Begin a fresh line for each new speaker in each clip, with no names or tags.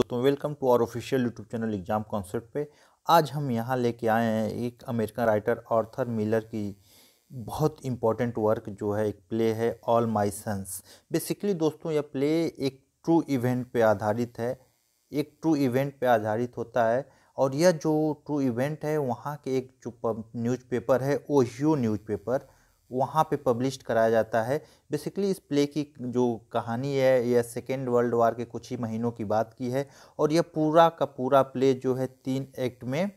दोस्तों welcome to our official YouTube channel exam concept पे आज हम यहाँ लेके आए हैं एक अमेरिकन राइटर आर्थर मिलर की बहुत इम्पॉर्टेंट वर्क जो है एक प्ले है ऑल माई सन्स बेसिकली दोस्तों यह प्ले एक ट्रू इवेंट पे आधारित है एक ट्रू इवेंट पे आधारित होता है और यह जो ट्रू इवेंट है वहाँ के एक जो न्यूज़पेपर है ओहियो न्यूज़पेपर वहाँ पे पब्लिश कराया जाता है बेसिकली इस प्ले की जो कहानी है यह सेकेंड वर्ल्ड वार के कुछ ही महीनों की बात की है और यह पूरा का पूरा प्ले जो है तीन एक्ट में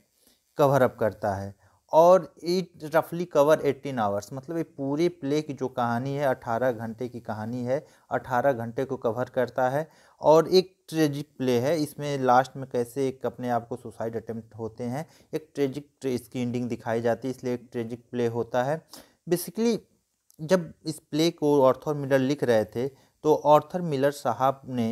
कवर अप करता है और इट रफली कवर एटीन आवर्स मतलब ये पूरी प्ले की जो कहानी है अठारह घंटे की कहानी है अठारह घंटे को कवर करता है और एक ट्रेजिक प्ले है इसमें लास्ट में कैसे एक अपने आप को सुसाइड अटेम्प्ट होते हैं एक ट्रेजिक इसकी एंडिंग दिखाई जाती है इसलिए एक ट्रेजिक प्ले होता है बेसिकली जब इस प्ले को ऑर्थर मिलर लिख रहे थे तो ऑर्थर मिलर साहब ने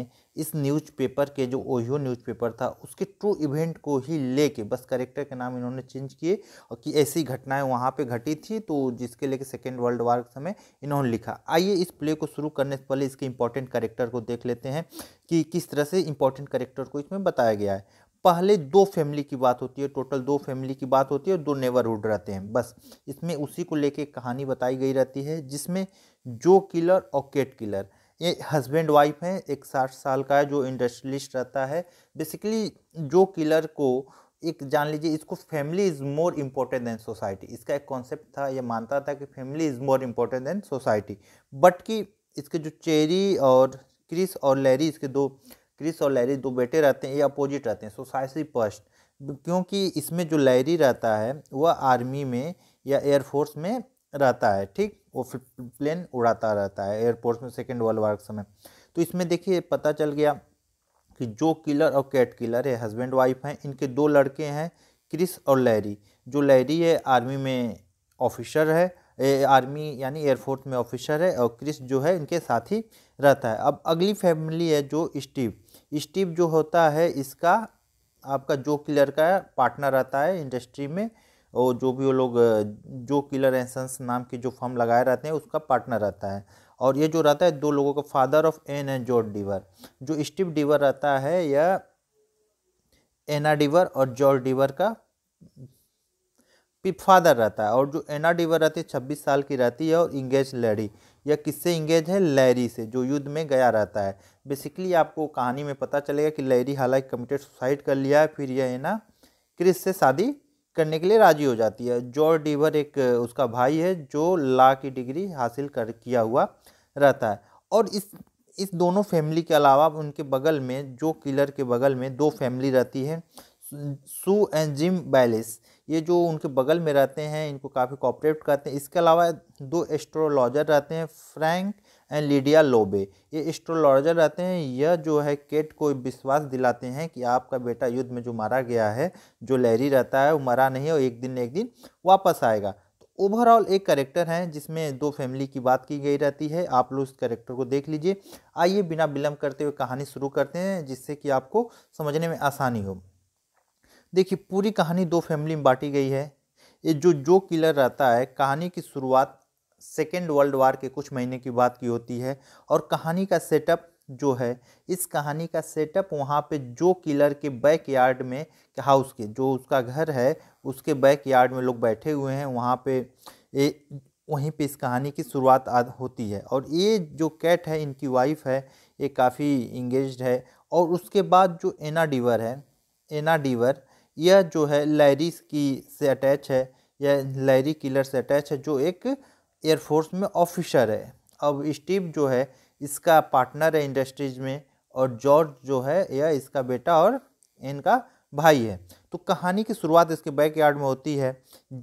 इस न्यूज़पेपर के जो ओहियो न्यूज़पेपर था उसके ट्रू इवेंट को ही लेके बस करेक्टर के नाम इन्होंने चेंज किए और कि ऐसी घटनाएं वहाँ पे घटी थी तो जिसके लेके सेकेंड वर्ल्ड वार के समय इन्होंने लिखा आइए इस प्ले को शुरू करने से पहले इसके इंपॉर्टेंट करेक्टर को देख लेते हैं कि किस तरह से इंपॉर्टेंट करेक्टर को इसमें बताया गया है पहले दो फैमिली की बात होती है टोटल दो फैमिली की बात होती है और दो नेबरहुड रहते हैं बस इसमें उसी को लेके कहानी बताई गई रहती है जिसमें जो किलर और केट किलर ये हस्बैंड वाइफ हैं एक साठ साल का है जो इंडस्ट्रियलिस्ट रहता है बेसिकली जो किलर को एक जान लीजिए इसको family is more important than society इसका एक कॉन्सेप्ट था यह मानता था कि family is more important than society but कि इसके जो चेरी और क्रिस और लैरी इसके दो क्रिस और लैरी दो बेटे रहते हैं ये अपोजिट रहते हैं सोसाइसी फर्स्ट क्योंकि इसमें जो लैरी रहता है वह आर्मी में या एयरफोर्स में रहता है ठीक वो प्लेन उड़ाता रहता है एयरफोर्स में सेकेंड वर्ल्ड वार के समय तो इसमें देखिए पता चल गया कि जो किलर और कैट किलर है हस्बैंड वाइफ हैं इनके दो लड़के हैं क्रिस और लैरी जो लैरी है आर्मी में ऑफिसर है आर्मी यानी एयरफोर्स में ऑफिसर है और क्रिस जो है इनके साथ ही रहता है अब अगली फैमिली है जो स्टीव स्टीव जो होता है इसका आपका जो किलर का पार्टनर रहता है इंडस्ट्री में और जो भी वो लोग जो किलर एंड सन्स नाम की जो फॉर्म लगाए रहते हैं उसका पार्टनर रहता है और ये जो रहता है दो लोगों का father of Ann and George Deever जो स्टीव डीवर रहता है यह एना डीवर और जॉर्ज डीवर का फादर रहता है और जो एना डीवर रहती है छब्बीस साल की रहती है और इंगेज लैरी यह किससे इंगेज है लैरी से जो युद्ध में गया रहता है बेसिकली आपको कहानी में पता चलेगा कि लैरी हालांकि कमिटेड सुसाइड कर लिया है फिर यह एना क्रिस से शादी करने के लिए राजी हो जाती है जॉर्ज डीवर एक उसका भाई है जो ला की डिग्री हासिल कर किया हुआ रहता है और इस इस दोनों फैमिली के अलावा उनके बगल में जो किलर के बगल में दो फैमिली रहती है सू एंड जिम बैलिस ये जो उनके बगल में रहते हैं इनको काफ़ी कॉपरेट करते हैं इसके अलावा दो एस्ट्रोलॉजर रहते हैं फ्रैंक एंड लीडिया लोबे ये एस्ट्रोलॉजर रहते हैं यह जो है केट को विश्वास दिलाते हैं कि आपका बेटा युद्ध में जो मारा गया है जो लहरी रहता है वो मरा नहीं है और एक दिन एक दिन वापस आएगा तो ओवरऑल एक करेक्टर हैं जिसमें दो फैमिली की बात की गई रहती है आप लोग उस करेक्टर को देख लीजिए आइए बिना विलम्ब करते हुए कहानी शुरू करते हैं जिससे कि आपको समझने में आसानी हो देखिए पूरी कहानी दो फैमिली में बांटी गई है ये जो जो किलर रहता है कहानी की शुरुआत सेकेंड वर्ल्ड वार के कुछ महीने की बात की होती है और कहानी का सेटअप जो है इस कहानी का सेटअप वहाँ पे जो किलर के बैक यार्ड में हाउस के जो उसका घर है उसके बैक यार्ड में लोग बैठे हुए हैं वहाँ पे ए, वहीं पे इस कहानी की शुरुआत होती है और ये जो कैट है इनकी वाइफ है ये काफ़ी इंगेज है और उसके बाद जो एना डीवर है एना डीवर यह जो है लैरी की से अटैच है यह लैरी किलर से अटैच है जो एक एयरफोर्स में ऑफिसर है अब स्टीव जो है इसका पार्टनर है इंडस्ट्रीज में और जॉर्ज जो है यह इसका बेटा और इनका भाई है तो कहानी की शुरुआत इसके बैकयार्ड में होती है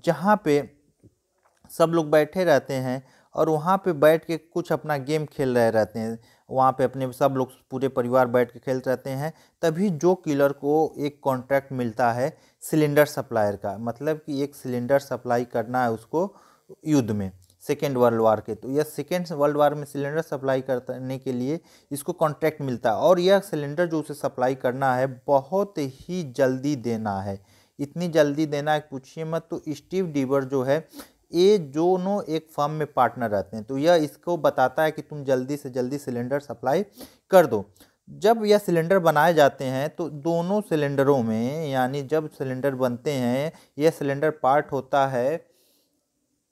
जहाँ पे सब लोग बैठे रहते हैं और वहाँ पे बैठ के कुछ अपना गेम खेल रहे रहते हैं वहाँ पे अपने सब लोग पूरे परिवार बैठ के खेल रहते हैं तभी जो किलर को एक कॉन्ट्रैक्ट मिलता है सिलेंडर सप्लायर का मतलब कि एक सिलेंडर सप्लाई करना है उसको युद्ध में सेकेंड वर्ल्ड वार के तो यह सेकेंड वर्ल्ड वार में सिलेंडर सप्लाई करने के लिए इसको कॉन्ट्रैक्ट मिलता है और यह सिलेंडर जो उसे सप्लाई करना है बहुत ही जल्दी देना है इतनी जल्दी देना है पूछिए मत तो स्टीव डीवर जो है ये दोनों एक फर्म में पार्टनर रहते हैं तो यह इसको बताता है कि तुम जल्दी से जल्दी सिलेंडर सप्लाई कर दो जब यह सिलेंडर बनाए जाते हैं तो दोनों सिलेंडरों में यानी जब सिलेंडर बनते हैं यह सिलेंडर पार्ट होता है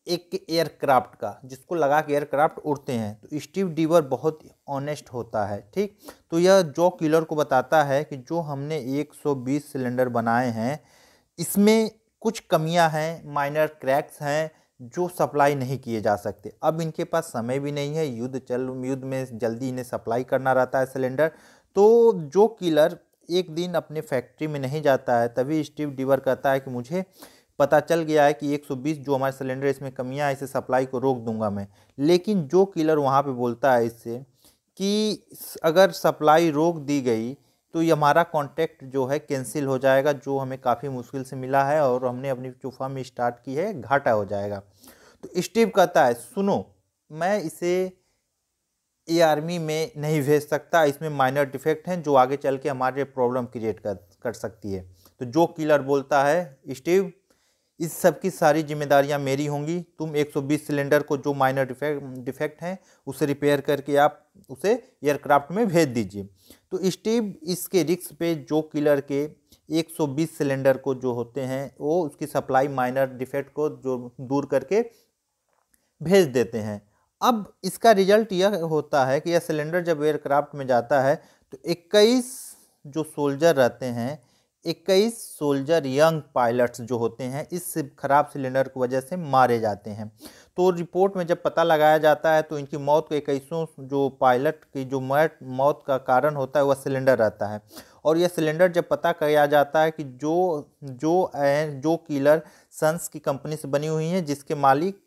एक एयरक्राफ्ट का जिसको लगा के एयरक्राफ्ट उड़ते हैं तो स्टीव डीवर बहुत ऑनेस्ट होता है ठीक तो यह जो किलर को बताता है कि जो हमने 120 सिलेंडर बनाए हैं इसमें कुछ कमियां हैं माइनर क्रैक्स हैं जो सप्लाई नहीं किए जा सकते अब इनके पास समय भी नहीं है युद्ध चल युद्ध में जल्दी इन्हें सप्लाई करना रहता है सिलेंडर तो जो किलर एक दिन अपने फैक्ट्री में नहीं जाता है तभी स्टीव डिवर कहता है कि मुझे पता चल गया है कि 120 जो हमारे सिलेंडर इसमें कमियाँ है इसे सप्लाई को रोक दूंगा मैं लेकिन जो किलर वहाँ पे बोलता है इससे कि अगर सप्लाई रोक दी गई तो ये हमारा कॉन्टैक्ट जो है कैंसिल हो जाएगा जो हमें काफ़ी मुश्किल से मिला है और हमने अपनी जो में स्टार्ट की है घाटा हो जाएगा तो स्टीव कहता है सुनो मैं इसे ए आर्मी में नहीं भेज सकता इसमें माइनर डिफेक्ट हैं जो आगे चल के हमारे प्रॉब्लम क्रिएट कर कर सकती है तो जो किलर बोलता है स्टीव इस सब की सारी जिम्मेदारियां मेरी होंगी तुम 120 सिलेंडर को जो माइनर डिफेक्ट डिफेक्ट हैं उसे रिपेयर करके आप उसे एयरक्राफ्ट में भेज दीजिए तो स्टीव इसके रिक्स पे जो किलर के 120 सिलेंडर को जो होते हैं वो उसकी सप्लाई माइनर डिफेक्ट को जो दूर करके भेज देते हैं अब इसका रिजल्ट यह होता है कि यह सिलेंडर जब एयरक्राफ्ट में जाता है तो इक्कीस जो सोल्जर रहते हैं इक्कीस सोल्जर यंग पायलट्स जो होते हैं इस खराब सिलेंडर की वजह से मारे जाते हैं तो रिपोर्ट में जब पता लगाया जाता है तो इनकी मौत को इक्कीसों जो पायलट की जो मैट मौत का कारण होता है वह सिलेंडर रहता है और यह सिलेंडर जब पता किया जाता है कि जो जो जो किलर सन्स की कंपनी से बनी हुई है जिसके मालिक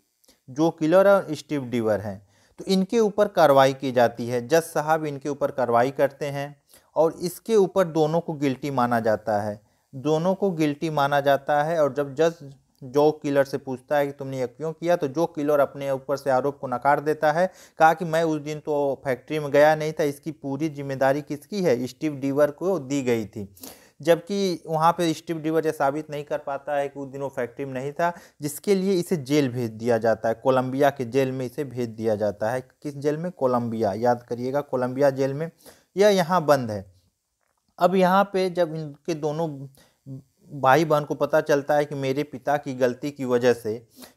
जो किलर और स्टीव डिवर हैं तो इनके ऊपर कार्रवाई की जाती है जज साहब इनके ऊपर कार्रवाई करते हैं और इसके ऊपर दोनों को गिल्टी माना जाता है दोनों को गिल्टी माना जाता है और जब जज जो किलर से पूछता है कि तुमने यह क्यों किया तो जो किलर अपने ऊपर से आरोप को नकार देता है कहा कि मैं उस दिन तो फैक्ट्री में गया नहीं था इसकी पूरी जिम्मेदारी किसकी है स्टीव डीवर को दी गई थी जबकि वहाँ पे स्टीव डीवर यह साबित नहीं कर पाता है कि उस दिन वो फैक्ट्री में नहीं था जिसके लिए इसे जेल भेज दिया जाता है कोलंबिया के जेल में इसे भेज दिया जाता है किस जेल में कोलंबिया याद करिएगा कोलंबिया जेल में यह यहाँ बंद है अब यहाँ पे जब इनके दोनों भाई बहन को पता चलता है कि मेरे पिता की गलती की वजह से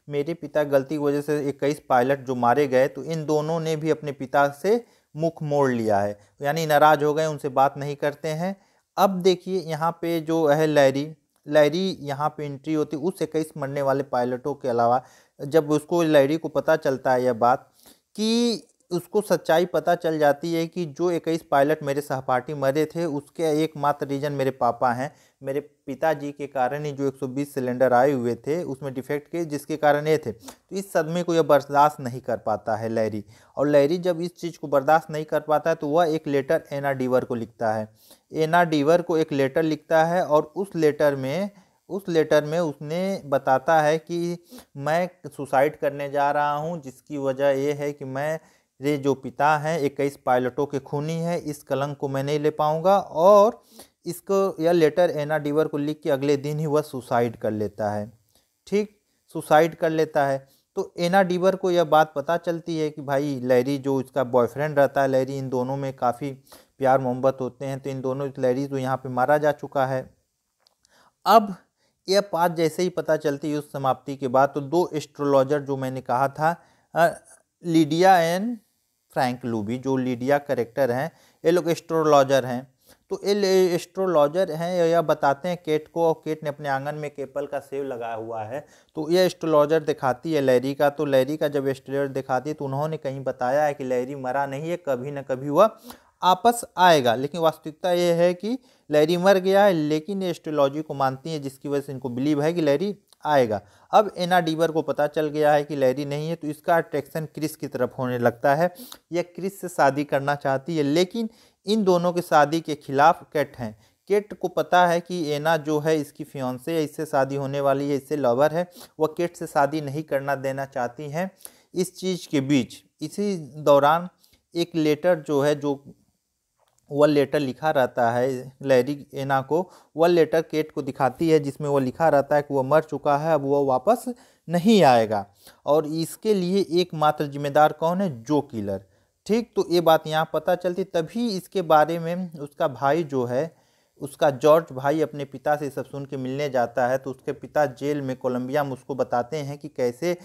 मेरे पिता गलती की वजह से इक्कीस पायलट जो मारे गए तो इन दोनों ने भी अपने पिता से मुख मोड़ लिया है यानी नाराज़ हो गए उनसे बात नहीं करते हैं अब देखिए यहाँ पे जो है लैरी लैरी यहाँ पे एंट्री होती उस इक्कीस मरने वाले पायलटों के अलावा जब उसको लैरी को पता चलता है यह बात कि उसको सच्चाई पता चल जाती है कि जो इक्कीस पायलट मेरे सहपाठी मरे थे उसके एकमात्र रीज़न मेरे पापा हैं मेरे पिताजी के कारण ही जो 120 सिलेंडर आए हुए थे उसमें डिफेक्ट के जिसके कारण ये थे तो इस सदमे को यह बर्दाश्त नहीं कर पाता है लैरी और लैरी जब इस चीज़ को बर्दाश्त नहीं कर पाता है तो वह एक लेटर एना डीवर को लिखता है एना डीवर को एक लेटर लिखता है और उस लेटर में उस लेटर में उसने बताता है कि मैं सुसाइड करने जा रहा हूँ जिसकी वजह यह है कि मैं रे जो पिता हैं इक्कीस पायलटों के खूनी हैं इस कलंक को मैं नहीं ले पाऊँगा और इसको यह लेटर एना डीवर को लिख के अगले दिन ही वह सुसाइड कर लेता है ठीक सुसाइड कर लेता है तो एना डीवर को यह बात पता चलती है कि भाई लैरी जो इसका बॉयफ्रेंड रहता है लैरी इन दोनों में काफ़ी प्यार मोहब्बत होते हैं तो इन दोनों लैरी तो यहाँ पर मारा जा चुका है अब यह बात जैसे ही पता चलती है उस समाप्ति के बाद तो दो एस्ट्रोलॉजर जो मैंने कहा था लीडिया एंड फ्रैंक लूबी जो लीडिया करेक्टर हैं ये लोग एस्ट्रोलॉजर हैं तो ये एस्ट्रोलॉजर हैं यह बताते हैं केट को और केट ने अपने आंगन में केपल का सेव लगाया हुआ है तो ये एस्ट्रोलॉजर दिखाती है लैरी का तो लैरी का जब एस्ट्रोलॉजर दिखाती है तो उन्होंने कहीं बताया है कि लैरी मरा नहीं है कभी ना कभी वह आपस आएगा लेकिन वास्तविकता यह है कि लैरी मर गया है लेकिन ये एस्ट्रोलॉजी को मानती है जिसकी वजह से इनको बिलीव है कि लैरी आएगा अब एना डीवर को पता चल गया है कि लैरी नहीं है तो इसका अट्रैक्शन क्रिस की तरफ होने लगता है यह क्रिस से शादी करना चाहती है लेकिन इन दोनों के शादी के खिलाफ कैट हैं केट को पता है कि एना जो है इसकी फ्योंसे है इससे शादी होने वाली है इससे लवर है वह केट से शादी नहीं करना देना चाहती हैं इस चीज़ के बीच इसी दौरान एक लेटर जो है जो वह लेटर लिखा रहता है लैरी एना को वह लेटर केट को दिखाती है जिसमें वह लिखा रहता है कि वह मर चुका है अब वह वापस नहीं आएगा और इसके लिए एकमात्र जिम्मेदार कौन है जो किलर ठीक तो ये बात यहाँ पता चलती तभी इसके बारे में उसका भाई जो है उसका जॉर्ज भाई अपने पिता से सब सुन के मिलने जाता है तो उसके पिता जेल में कोलंबिया में उसको बताते हैं कि कैसे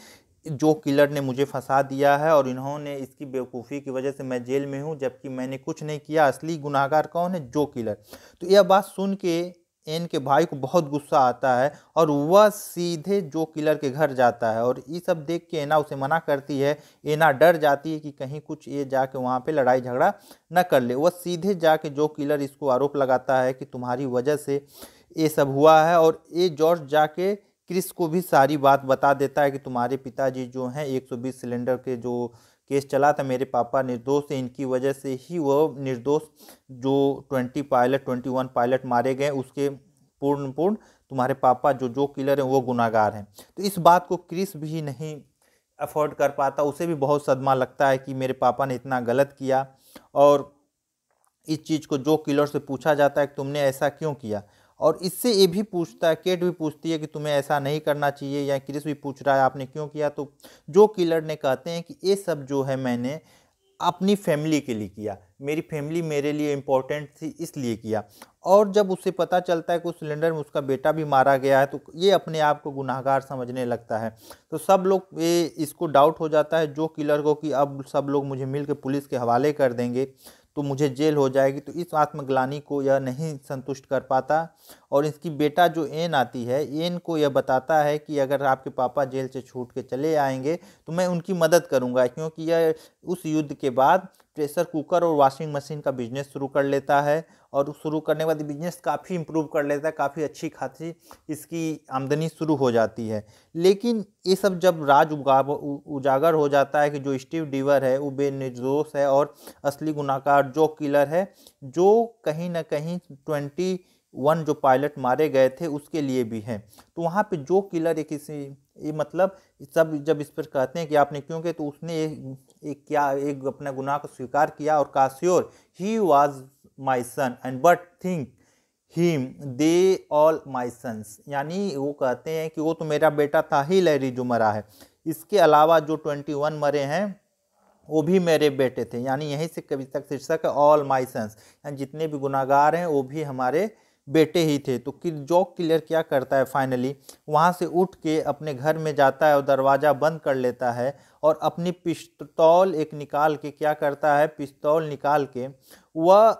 जो किलर ने मुझे फंसा दिया है और इन्होंने इसकी बेवकूफ़ी की वजह से मैं जेल में हूँ जबकि मैंने कुछ नहीं किया असली गुनाहगार कौन है जो किलर तो यह बात सुन के एन के भाई को बहुत गुस्सा आता है और वह सीधे जो किलर के घर जाता है और ये सब देख के एना उसे मना करती है एना डर जाती है कि कहीं कुछ ये जाके वहाँ पे लड़ाई झगड़ा न कर ले वह सीधे जाके जो किलर इसको आरोप लगाता है कि तुम्हारी वजह से ये सब हुआ है और ये जॉर्ज जाके क्रिस को भी सारी बात बता देता है कि तुम्हारे पिताजी जो हैं 120 सिलेंडर के जो केस चला था मेरे पापा निर्दोष थे इनकी वजह से ही वह निर्दोष जो 20 पायलट 21 पायलट मारे गए उसके पूर्ण पूर्ण तुम्हारे पापा जो जो किलर हैं वो गुनागार हैं तो इस बात को क्रिस भी नहीं अफोर्ड कर पाता उसे भी बहुत सदमा लगता है कि मेरे पापा ने इतना गलत किया और इस चीज़ को जो किलर से पूछा जाता है कि तुमने ऐसा क्यों किया और इससे ये भी पूछता है केट भी पूछती है कि तुम्हें ऐसा नहीं करना चाहिए या क्रिस भी पूछ रहा है आपने क्यों किया तो जो किलर ने कहते हैं कि ये सब जो है मैंने अपनी फैमिली के लिए किया मेरी फैमिली मेरे लिए इम्पोर्टेंट थी इसलिए किया और जब उसे पता चलता है कि उस सिलेंडर में उसका बेटा भी मारा गया है तो ये अपने आप को गुनाहगार समझने लगता है तो सब लोग ये इसको डाउट हो जाता है जो किलर को कि अब सब लोग मुझे मिल पुलिस के हवाले कर देंगे तो मुझे जेल हो जाएगी तो इस आत्मग्लानी को यह नहीं संतुष्ट कर पाता और इसकी बेटा जो एन आती है एन को यह बताता है कि अगर आपके पापा जेल से छूट के चले आएंगे तो मैं उनकी मदद करूंगा क्योंकि यह उस युद्ध के बाद प्रेशर कुकर और वॉशिंग मशीन का बिजनेस शुरू कर लेता है और शुरू करने के बाद बिजनेस काफ़ी इम्प्रूव कर लेता है काफ़ी अच्छी खासी इसकी आमदनी शुरू हो जाती है लेकिन ये सब जब राज उगा उजागर हो जाता है कि जो स्टीव डीवर है वो बेनिर्दोष है और असली गुनाकार जो किलर है जो कहीं ना कहीं ट्वेंटी वन जो पायलट मारे गए थे उसके लिए भी हैं तो वहाँ पे जो किलर एक इसी ये मतलब सब जब इस पर कहते हैं कि आपने क्यों तो उसने एक, एक क्या एक अपना गुनाह को स्वीकार किया और काश्योर he was my son and but think him they all my sons यानी वो कहते हैं कि वो तो मेरा बेटा था ही लहरी जो मरा है इसके अलावा जो ट्वेंटी वन मरे हैं वो भी मेरे बेटे थे यानी यहीं से तक शीर्षक ऑल माई सन्स यानी जितने भी गुनागार हैं वो भी हमारे बेटे ही थे तो कि जॉक क्लियर क्या करता है फाइनली वहाँ से उठ के अपने घर में जाता है और दरवाज़ा बंद कर लेता है और अपनी पिस्तौल एक निकाल के क्या करता है पिस्तौल निकाल के वह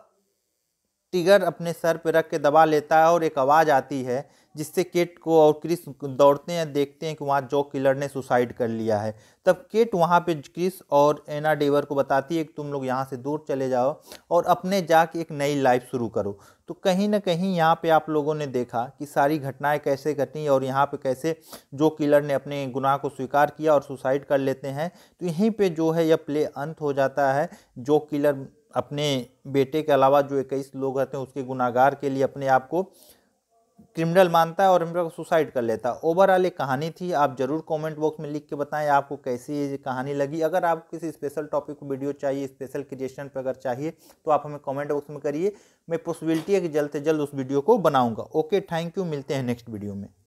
टिगर अपने सर पर रख के दबा लेता है और एक आवाज़ आती है जिससे केट को और क्रिस दौड़ते हैं देखते हैं कि वहाँ जॉक किलर ने सुसाइड कर लिया है तब केट वहाँ पे क्रिस और एना डेवर को बताती है कि तुम लोग यहाँ से दूर चले जाओ और अपने जाके एक नई लाइफ शुरू करो तो कहीं ना कहीं यहाँ पे आप लोगों ने देखा कि सारी घटनाएं कैसे घटी और यहाँ पे कैसे जो किलर ने अपने गुनाह को स्वीकार किया और सुसाइड कर लेते हैं तो यहीं पे जो है यह प्ले अंत हो जाता है जो किलर अपने बेटे के अलावा जो इक्कीस लोग रहते हैं उसके गुनागार के लिए अपने आप को क्रिमिनल मानता है और मेरे को सुसाइड कर लेता है ओवरऑल एक कहानी थी आप ज़रूर कमेंट बॉक्स में लिख के बताएं आपको कैसी ये कहानी लगी अगर आपको किसी स्पेशल टॉपिक को वीडियो चाहिए स्पेशल क्रिएशन पर अगर चाहिए तो आप हमें कमेंट बॉक्स में करिए मैं पॉसिबिलिटी है कि जल्द से जल्द उस वीडियो को बनाऊंगा ओके थैंक यू मिलते हैं नेक्स्ट वीडियो में